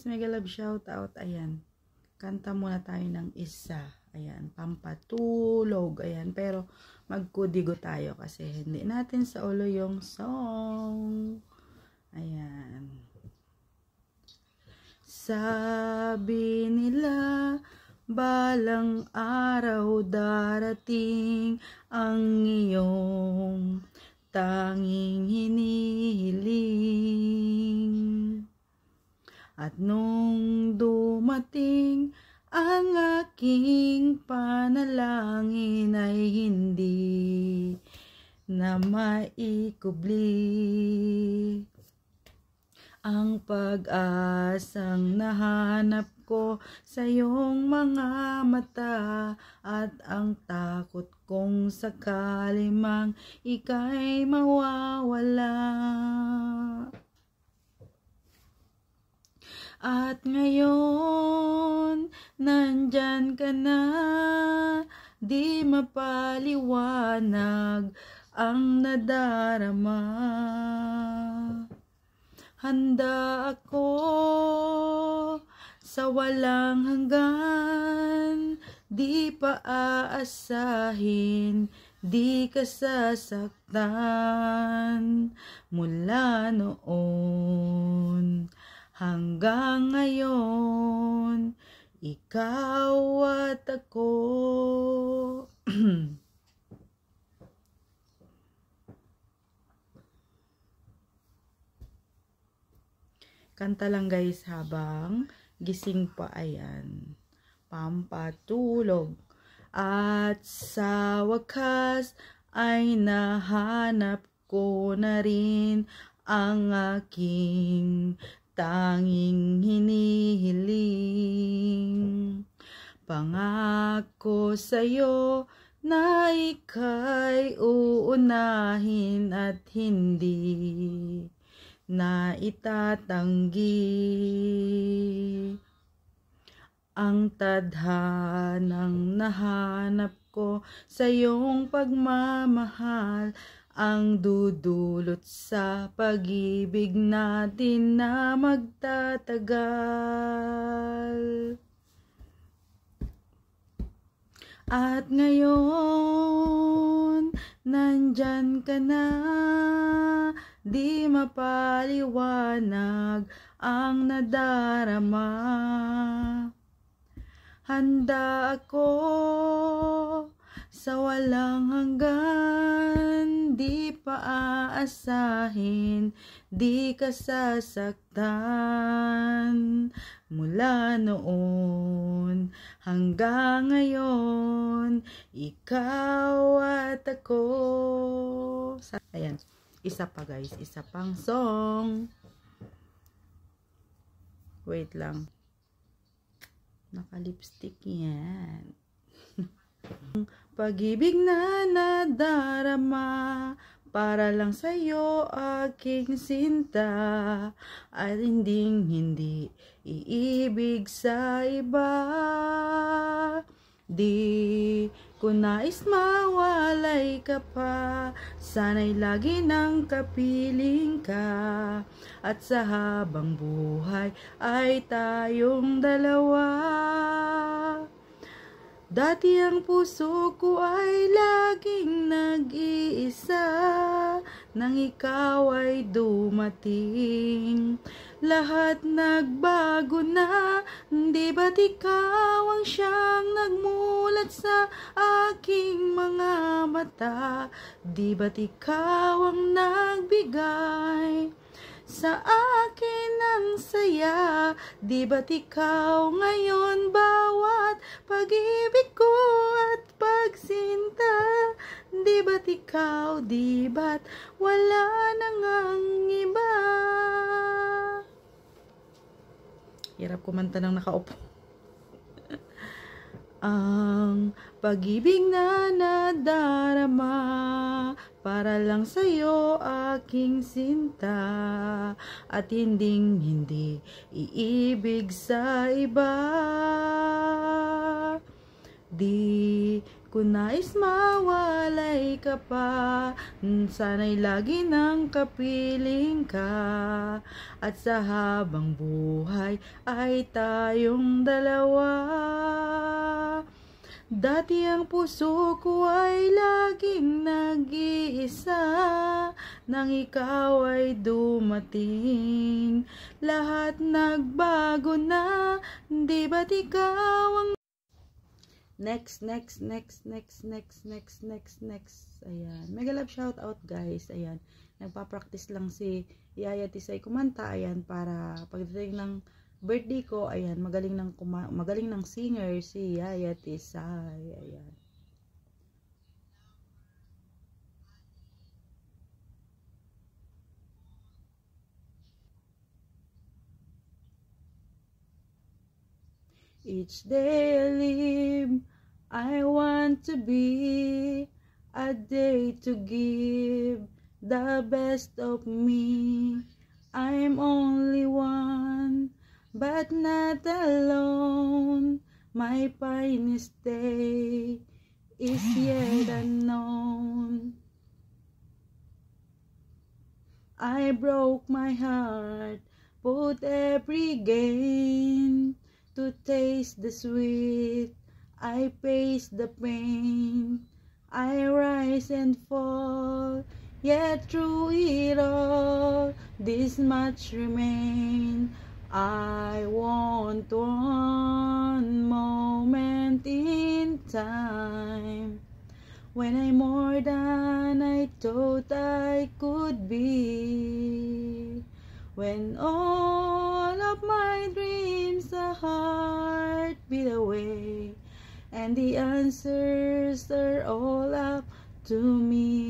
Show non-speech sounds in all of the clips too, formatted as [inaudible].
guys, mega love shout out. Ayan. Kanta muna tayo ng isa. Ayan, pampatulog. Ayan, pero magkudigo tayo kasi hindi natin sa ulo yung song. Ayan. Sabi nila, balang araw darating ang iyong tanging hinihiling. At nung dumating ang aking panalangin ay hindi na maikubli. Ang pag-asang nahanap ko sa iyong mga mata at ang takot kong sakali mang ika'y mawawala. At ngayon, nandyan ka na, di mapaliwanag ang nadarama. Handa ako sa walang hanggan, di pa aasahin, di ka sasaktan mula noon hanggang ngayon, ikaw at ako. [clears throat] Kanta lang guys habang gising pa ayan. Pampatulog. At sa wakas ay nahanap ko na rin ang aking tanging hinihiling. Pangako sa'yo na ika'y uunahin at hindi na itatanggi. Ang tadhanang nahanap ko sa iyong pagmamahal ang dudulot sa pag-ibig natin na magtatagal. At ngayon, nandyan ka na, di mapaliwanag ang nadarama. Handa ako sa walang hanggan paaasahin, di ka sasaktan. Mula noon hanggang ngayon, ikaw at ako. Ayan, isa pa guys, isa pang song. Wait lang. Naka-lipstick yan. [laughs] Pag-ibig na nadarama para lang sa'yo aking sinta at hinding hindi iibig sa iba di ko nais mawalay ka pa sana'y lagi nang kapiling ka at sa habang buhay ay tayong dalawa Dati ang puso ko ay laging nag-iisa Nang ikaw ay dumating Lahat nagbago na Di ba't ikaw ang siyang nagmulat sa aking mga mata Di ba't ikaw ang nagbigay sa akin ang saya Di ba't ikaw ngayon bawat pag-ibig ko at pagsinta Di ba't ikaw, di ba't wala nang ang iba Hirap kumanta ng nakaupo [laughs] ang pag-ibig na nadarama para lang sa'yo aking sinta At hinding hindi iibig sa iba Di ko nais mawalay ka pa hmm, Sana'y lagi nang kapiling ka At sa habang buhay ay tayong dalawa Dati ang puso ko ay laging nag-iisa Nang ikaw ay dumating Lahat nagbago na Di ba't ikaw ang Next, next, next, next, next, next, next, next. Ayan. Mega love shout out guys. Ayan. Nagpa-practice lang si Yaya Tisay kumanta. Ayan. Para pagdating ng birthday ko, ayan, magaling ng, kuma magaling ng singer si Yaya Tisay. Ayan. Each day I live, I want to be a day to give the best of me. I'm only one but not alone. My finest day is yet [sighs] unknown. I broke my heart, put every gain to taste the sweet. I faced the pain. I rise and fall, yet through it all, this much remains. I want one moment in time when I'm more than I thought I could be. When all of my dreams are beat away, and the answers are all up to me.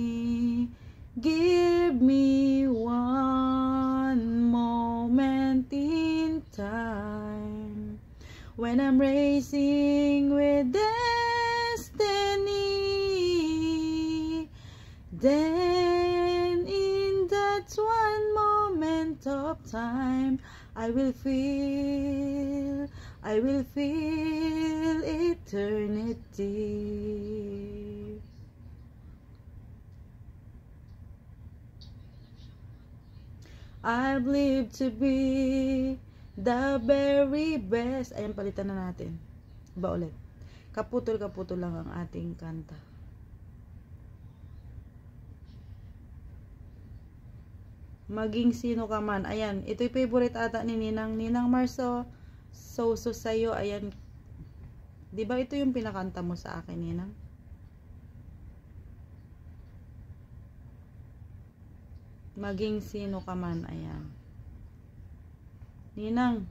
time I will feel, I will feel eternity. I believe to be the very best. Ayan, palitan na natin. Ba ulit? Kaputol-kaputol lang ang ating kanta. maging sino ka man. Ayan, ito'y favorite ata ni Ninang. Ninang Marso, so so sa'yo. Ayan, di ba ito yung pinakanta mo sa akin, Ninang? Maging sino ka man. Ayan. Ninang,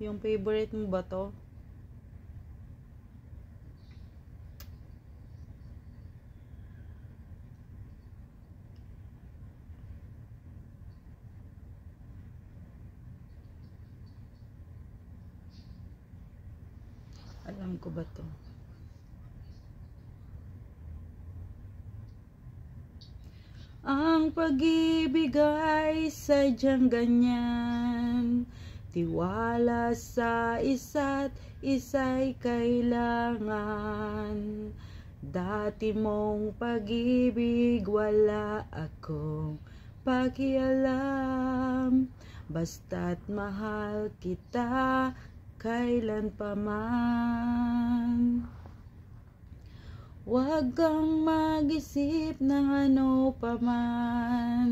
yung favorite mo ba to? Alam ko ba to? Ang pag-ibig ay sadyang ganyan Tiwala sa isa't isa'y kailangan Dati mong pag-ibig wala akong pakialam Basta't mahal kita kailan pa man Huwag kang mag-isip ng ano pa man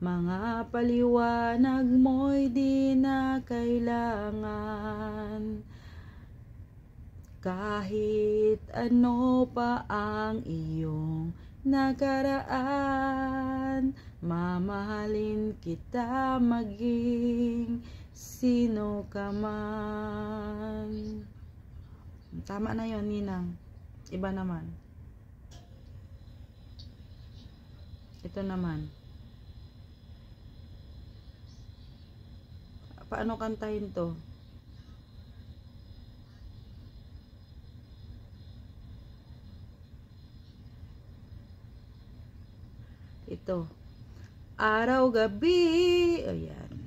Mga paliwanag mo'y di na kailangan Kahit ano pa ang iyong nakaraan Mamahalin kita maging sino ka man. Tama na yon Ninang. Iba naman. Ito naman. Paano kantahin to? Ito. Araw, gabi. oh, yan.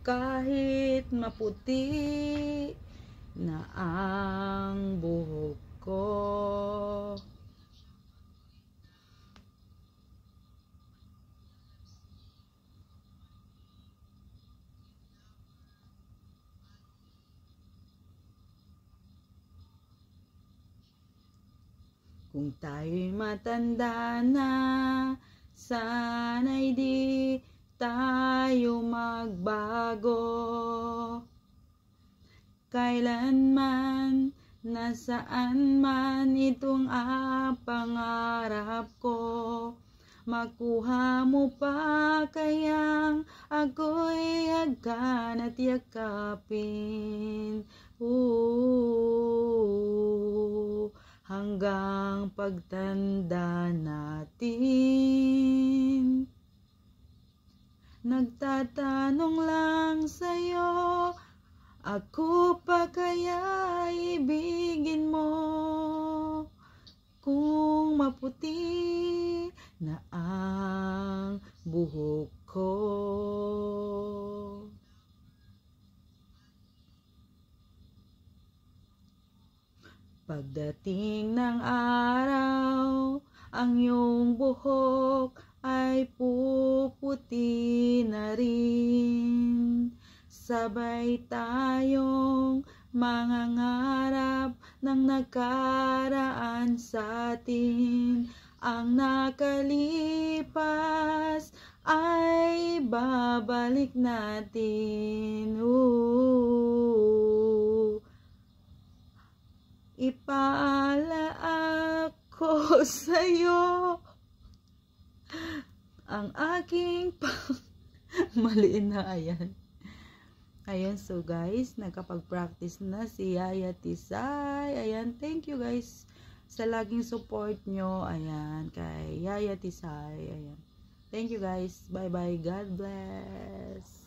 kahit maputi na ang buhok ko. Kung tayo'y matanda na, sana'y di tayo magbago kailanman nasaan man itong apangarap ah, ko makuha mo pa kayang ako'y hagkan at yakapin Ooh, hanggang pagtanda natin Nagtatanong lang sa'yo, ako pa kaya ibigin mo? Kung maputi na ang buhok ko. Pagdating ng araw, ang iyong buhok ay puputi na rin. Sabay tayong mga ngarap ng nakaraan sa atin. Ang nakalipas ay babalik natin. Ooh. Ipaala ako [laughs] sa'yo ang aking [laughs] maliin na ayan. Ayan, so guys, nakapag-practice na si Yaya Tisay. Ayan, thank you guys sa laging support nyo. Ayan, kay Yaya Tisay. Ayan. Thank you guys. Bye-bye. God bless.